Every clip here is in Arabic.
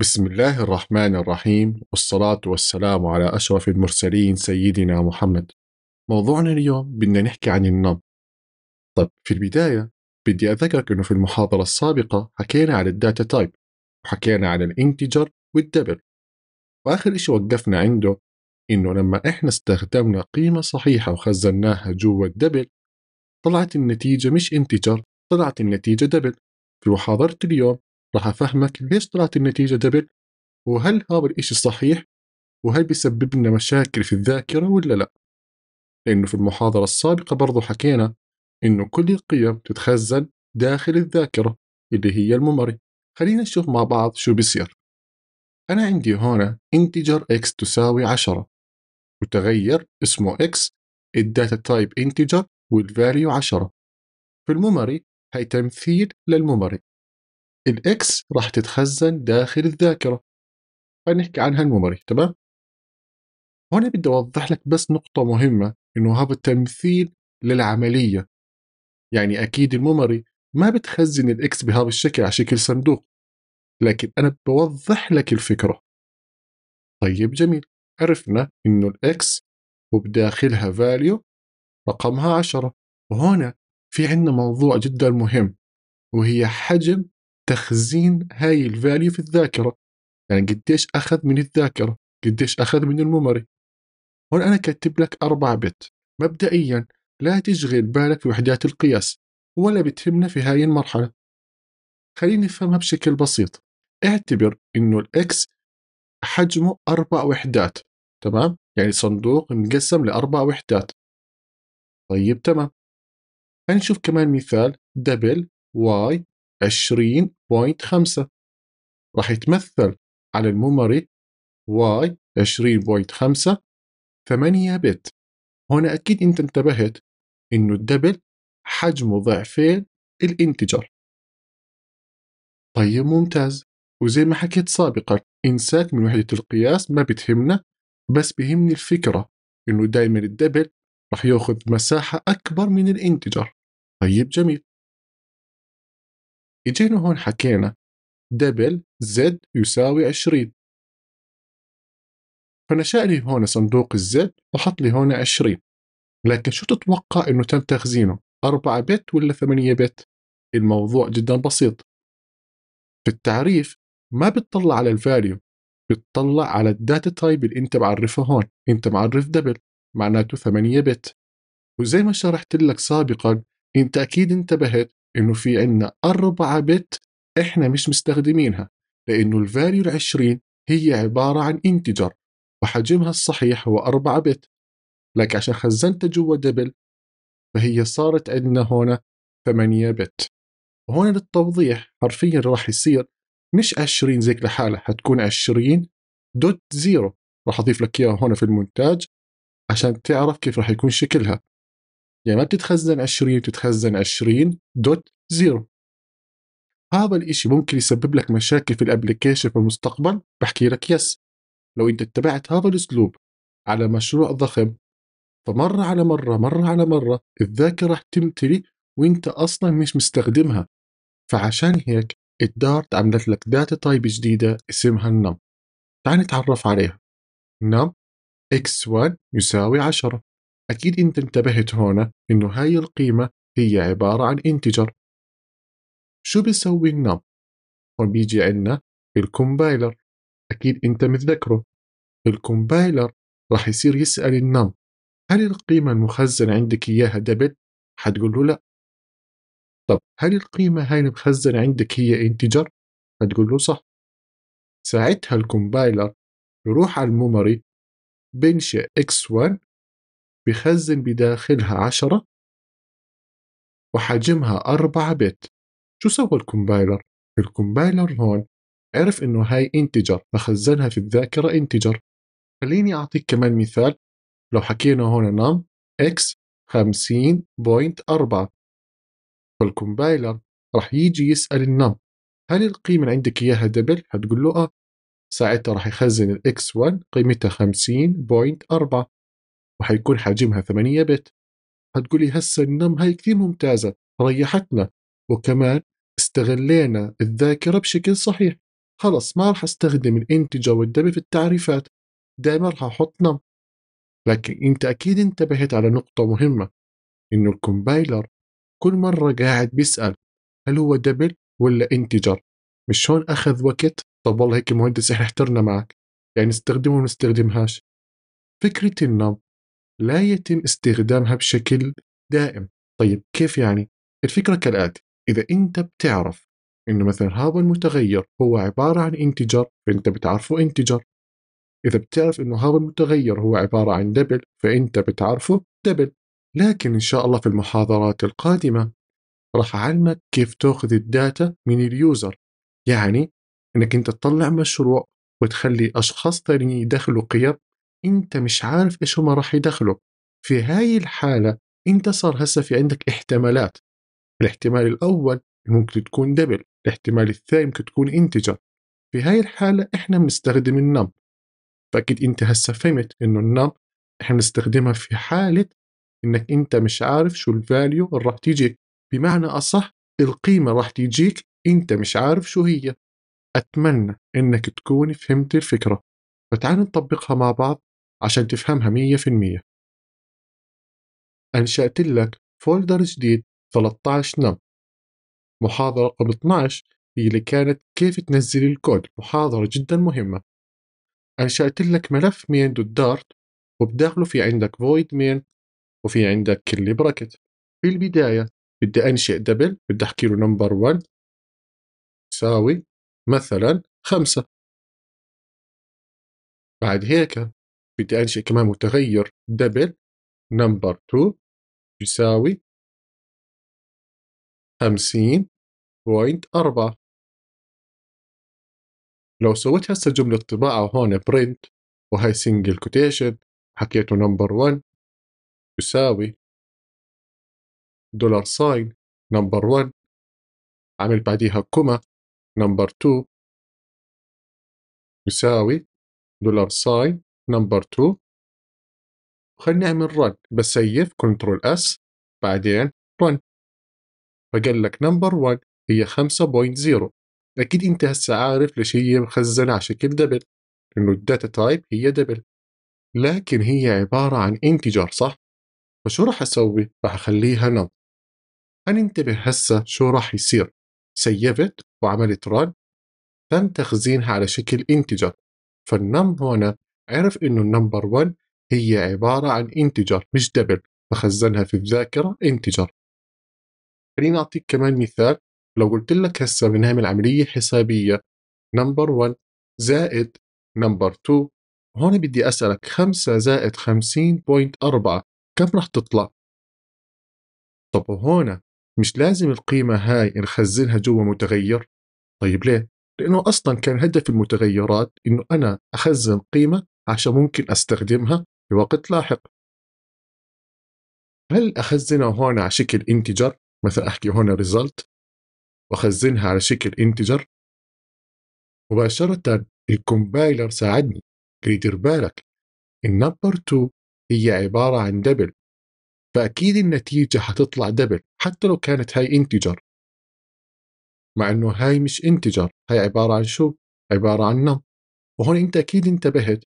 بسم الله الرحمن الرحيم والصلاة والسلام على أشرف المرسلين سيدنا محمد موضوعنا اليوم بدنا نحكي عن النم طب في البداية بدي أذكرك أنه في المحاضرة السابقة حكينا عن الداتا تايب وحكينا عن الانتجر والدبل وآخر إشي وقفنا عنده إنه لما إحنا استخدمنا قيمة صحيحة وخزناها جوا الدبل طلعت النتيجة مش انتجر طلعت النتيجة دبل في محاضرة اليوم راح أفهمك ليش طلعت النتيجة دبل وهل هذا الإشي صحيح وهل بيسبب لنا مشاكل في الذاكرة ولا لا لأنه في المحاضرة السابقة برضو حكينا إنه كل القيم تتخزن داخل الذاكرة اللي هي الممري خلينا نشوف مع بعض شو بيصير أنا عندي هنا انتجر x تساوي 10 وتغير اسمه x الداتا تايب انتجر والفاليو 10 في الممري هي تمثيل للميموري الاكس راح تتخزن داخل الذاكره خلينا نحكي عنها الميموري تمام هنا بدي اوضح لك بس نقطه مهمه انه هذا التمثيل للعمليه يعني اكيد الميموري ما بتخزن الاكس بهذا الشكل على شكل صندوق لكن انا بوضح لك الفكره طيب جميل عرفنا انه الاكس وبداخلها فاليو رقمها 10 وهنا في عندنا موضوع جدا مهم وهي حجم تخزين هاي الفاليو في الذاكره يعني قديش اخذ من الذاكره قديش اخذ من الميموري هون انا كتب لك 4 بت مبدئيا لا تشغل بالك في وحدات القياس ولا بتهمنا في هاي المرحله خليني نفهمها بشكل بسيط اعتبر انه الاكس حجمه اربع وحدات تمام يعني صندوق مقسم لاربع وحدات طيب تمام هنشوف كمان مثال دبل واي 20.5 راح يتمثل على الميموري y 20.5 8 بت هنا أكيد أنت انتبهت إنه الدبل حجمه ضعفين الانتجر طيب ممتاز وزي ما حكيت سابقا انساك من وحدة القياس ما بتهمنا بس بهمني الفكرة إنه دايما الدبل راح ياخذ مساحة أكبر من الانتجر طيب جميل اجينا هون حكينا دبل زد يساوي 20 فنشأ لي هون صندوق الزد وحط لي هون 20 لكن شو تتوقع انه تم تخزينه 4 بت ولا 8 بت الموضوع جدا بسيط في التعريف ما بتطلع على الفاليو بتطلع على الداتا تايب اللي انت معرفه هون انت معرف دبل معناته 8 بت وزي ما شرحت لك سابقا انت اكيد انتبهت انه في عندنا 4 بت احنا مش مستخدمينها لانه الفاليو العشرين 20 هي عباره عن انتجر وحجمها الصحيح هو 4 بت لك عشان خزنتها جوا دبل فهي صارت عندنا هنا 8 بت وهنا للتوضيح حرفيا راح يصير مش 20 زيك لحالها حتكون 20 دوت زيرو راح اضيف لك اياها هنا في المونتاج عشان تعرف كيف راح يكون شكلها يعني ما بتتخزن 20 بتتخزن 20 دوت زيرو هذا الاشي ممكن يسبب لك مشاكل في الابلكيشن في المستقبل بحكي لك يس لو انت اتبعت هذا الاسلوب على مشروع ضخم فمرة على مرة مرة على مرة الذاكرة راح تمتلي وانت اصلا مش مستخدمها فعشان هيك الدارت عملت لك داتا تايب جديدة اسمها النم تعال نتعرف عليها نم x1 يساوي 10 أكيد أنت انتبهت هنا إنه هاي القيمة هي عبارة عن انتجر شو بيسوي النم؟ هون بيجي عندنا الكومبايلر أكيد أنت متذكره الكومبايلر راح يصير يسأل النم هل القيمة المخزنة عندك إياها دبل؟ حتقول له لا طب هل القيمة هاي المخزنة عندك هي انتجر؟ حتقول له صح ساعتها الكومبايلر يروح على الميموري بنشئ x1 بخزن بداخلها عشرة وحجمها أربعة بت شو سوى الكومبايلر؟ الكومبايلر هون عرف إنه هاي انتجر فخزنها في الذاكرة انتجر خليني أعطيك كمان مثال لو حكينا هون نم x 50.4 فالكومبايلر راح يجي يسأل النم هل القيمة اللي عندك إياها دبل؟ هتقول له آه ساعتها راح يخزن الـ x1 قيمتها 50.4 وحيكون حجمها 8 بت هتقولي هسه النم هاي كثير ممتازة ريحتنا وكمان استغلينا الذاكرة بشكل صحيح خلص ما راح استخدم الانتجة والدبي في التعريفات دائما راح احط نم لكن انت اكيد انتبهت على نقطة مهمة انه الكومبايلر كل مرة قاعد بيسأل هل هو دبل ولا انتجر مش هون اخذ وقت طب والله هيك مهندس احنا احترنا معك يعني استخدمه ما استخدمهاش فكرة النم لا يتم استخدامها بشكل دائم طيب كيف يعني الفكرة كالآتي إذا أنت بتعرف إنه مثلا هذا المتغير هو عبارة عن انتجر فأنت بتعرفه انتجر إذا بتعرف إنه هذا المتغير هو عبارة عن دبل فأنت بتعرفه دبل لكن إن شاء الله في المحاضرات القادمة راح أعلمك كيف تأخذ الداتا من اليوزر يعني إنك أنت تطلع مشروع وتخلي أشخاص ثانيين يدخلوا قيم انت مش عارف ايش هما راح يدخلوا في هاي الحاله انت صار هسه في عندك احتمالات الاحتمال الاول ممكن تكون دبل الاحتمال الثاني ممكن تكون انتجر في هاي الحالة احنا بنستخدم النم فأكيد انت هسه فهمت انه النم احنا بنستخدمها في حالة انك انت مش عارف شو الفاليو اللي راح تيجيك بمعنى اصح القيمة راح تيجيك انت مش عارف شو هي اتمنى انك تكون فهمت الفكرة فتعال نطبقها مع بعض عشان تفهمها مية في المية أنشأت لك فولدر جديد 13 نم محاضرة رقم 12 هي اللي كانت كيف تنزل الكود محاضرة جدا مهمة أنشأت لك ملف مين دوت دارت وبداخله في عندك void main وفي عندك كل براكت في البداية بدي أنشئ دبل بدي أحكي له نمبر 1 يساوي مثلا خمسة بعد هيك بدي انشئ كمان متغير دبل نمبر 2 يساوي 50.4 لو سويت هسه جملة طباعة هون برنت وهي سنجل كوتيشن حكيته نمبر 1 يساوي دولار ساين نمبر 1 عمل بعديها كوما نمبر 2 يساوي دولار ساين نمبر 2 خليني اعمل run بسيف كنترول اس بعدين run فقال لك نمبر 1 هي 5.0 اكيد انت هسه عارف ليش هي مخزنه على شكل دبل لانه الداتا تايب هي دبل لكن هي عباره عن انتجر صح فشو راح اسوي راح اخليها نم هننتبه هسه شو راح يصير سيفت وعملت رن تم تخزينها على شكل انتجر فالنم هنا عرف انه النمبر 1 هي عباره عن انتجر مش دبل فخزنها في الذاكره انتجر خليني اعطيك كمان مثال لو قلت لك هسه بنعمل عمليه حسابيه نمبر 1 زائد نمبر 2 هون بدي اسالك 5 زائد 50.4 كم راح تطلع؟ طب هون مش لازم القيمة هاي نخزنها جوا متغير؟ طيب ليه؟ لأنه أصلا كان هدف المتغيرات إنه أنا أخزن قيمة عشان ممكن أستخدمها في وقت لاحق هل أخزنها هون على شكل انتجر مثلا أحكي هون result وأخزنها على شكل انتجر مباشرة الكومبايلر ساعدني دير بالك النمبر 2 هي عبارة عن دبل فأكيد النتيجة حتطلع دبل حتى لو كانت هاي انتجر مع انه هاي مش انتجر هاي عبارة عن شو؟ عبارة عن نم وهون انت اكيد انتبهت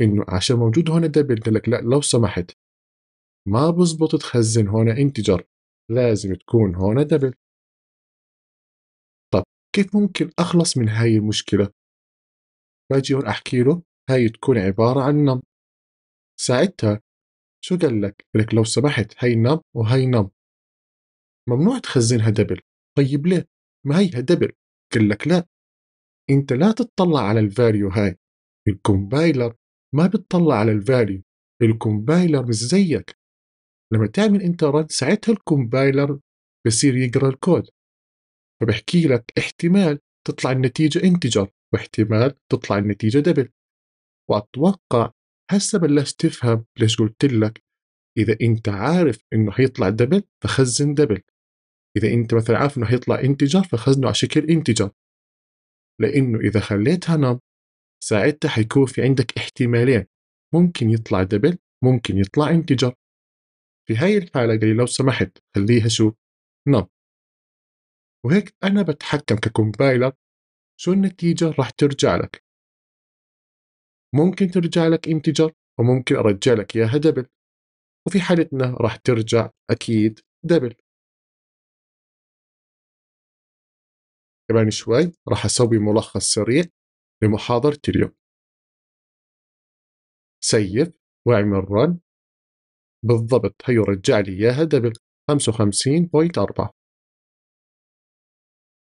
انه عشان موجود هون دبل بيقول لك لا لو سمحت ما بزبط تخزن هون انتجر لازم تكون هون دبل طب كيف ممكن اخلص من هاي المشكله باجي هون احكي له هاي تكون عباره عن نم ساعتها شو قال لك؟ قال لك لو سمحت هاي نم وهاي نم ممنوع تخزنها دبل طيب ليه؟ ما هيها دبل قال لك لا انت لا تتطلع على الفاليو هاي الكومبايلر ما بتطلع على الفاليو الكومبايلر مش زيك لما تعمل انت رد ساعتها الكومبايلر بصير يقرا الكود فبحكي لك احتمال تطلع النتيجة انتجر واحتمال تطلع النتيجة دبل وأتوقع هسه بلشت تفهم ليش قلت لك إذا أنت عارف إنه حيطلع دبل فخزن دبل إذا أنت مثلا عارف إنه حيطلع انتجر فخزنه على شكل انتجر لأنه إذا خليتها نم ساعتها حيكون في عندك احتمالين ممكن يطلع دبل ممكن يطلع انتجر في هاي الحالة قال لو سمحت خليها شو نم وهيك أنا بتحكم ككومبايلر شو النتيجة راح ترجع لك ممكن ترجع لك انتجر وممكن أرجع لك إياها دبل وفي حالتنا راح ترجع أكيد دبل كمان شوي راح أسوي ملخص سريع لمحاضرة اليوم سيف واعمل رن بالضبط رجع لي إياها دبل 55.4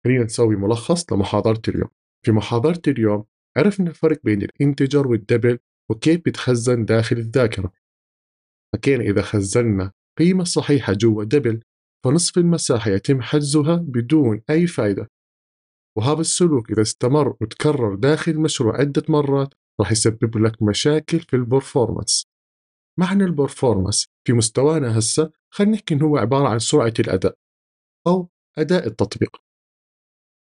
خلينا نسوي ملخص لمحاضرة اليوم في محاضرة اليوم عرفنا الفرق بين الانتجر والدبل وكيف بتخزن داخل الذاكرة حكينا إذا خزنا قيمة صحيحة جوا دبل فنصف المساحة يتم حجزها بدون أي فائدة وهذا السلوك إذا استمر وتكرر داخل المشروع عدة مرات راح يسبب لك مشاكل في البرفورمانس معنى البرفورمانس في مستوانا هسه خلينا نحكي إنه هو عبارة عن سرعة الأداء أو أداء التطبيق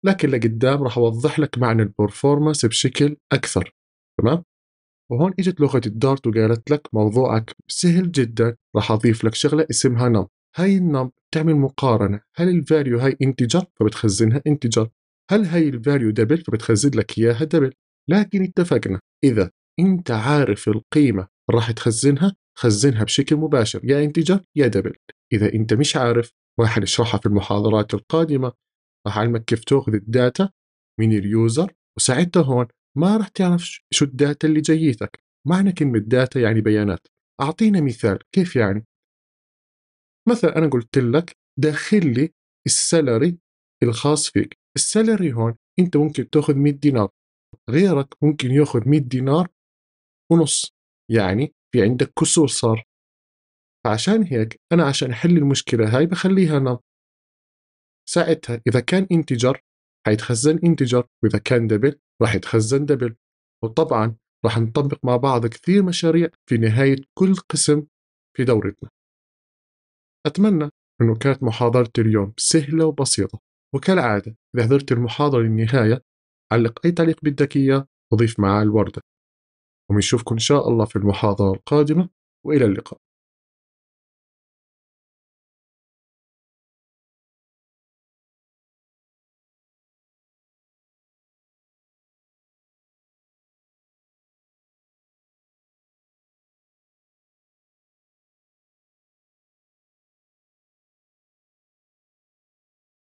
لكن لقدام راح أوضح لك معنى البرفورمانس بشكل أكثر تمام؟ وهون اجت لغة الدارت وقالت لك موضوعك سهل جدا راح أضيف لك شغلة اسمها نم هاي النم بتعمل مقارنة هل الفاليو هاي انتجر فبتخزنها انتجر هل هاي الفاليو دبل فبتخزن لك اياها دبل لكن اتفقنا اذا انت عارف القيمه راح تخزنها خزنها بشكل مباشر يا انتجر يا دبل اذا انت مش عارف راح نشرحها في المحاضرات القادمه راح اعلمك كيف تاخذ الداتا من اليوزر وساعتها هون ما راح تعرف شو الداتا اللي جيتك معنى كلمة داتا يعني بيانات أعطينا مثال كيف يعني مثلا أنا قلت لك دخل لي السالري الخاص فيك السالري هون انت ممكن تاخذ 100 دينار غيرك ممكن ياخذ 100 دينار ونص يعني في عندك كسور صار فعشان هيك انا عشان احل المشكله هاي بخليها نم ساعتها اذا كان انتجر حيتخزن انتجر واذا كان دبل راح يتخزن دبل وطبعا راح نطبق مع بعض كثير مشاريع في نهايه كل قسم في دورتنا اتمنى انه كانت محاضره اليوم سهله وبسيطه وكالعادة إذا حضرت المحاضرة للنهاية علق أي تعليق بدك إياه وضيف معاه الوردة ومنشوفكم إن شاء الله في المحاضرة القادمة وإلى اللقاء